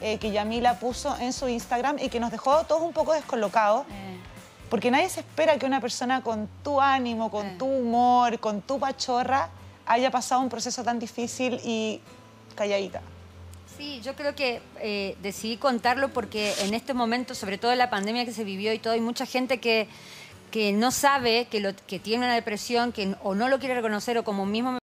Eh, que Yamila puso en su Instagram y que nos dejó todos un poco descolocados. Eh. Porque nadie se espera que una persona con tu ánimo, con eh. tu humor, con tu pachorra, haya pasado un proceso tan difícil y calladita. Sí, yo creo que decidí contarlo porque en este momento, sobre todo la pandemia que se vivió y todo, hay mucha gente que, que no sabe que, que tiene una depresión, que o no lo quiere reconocer o como mismo...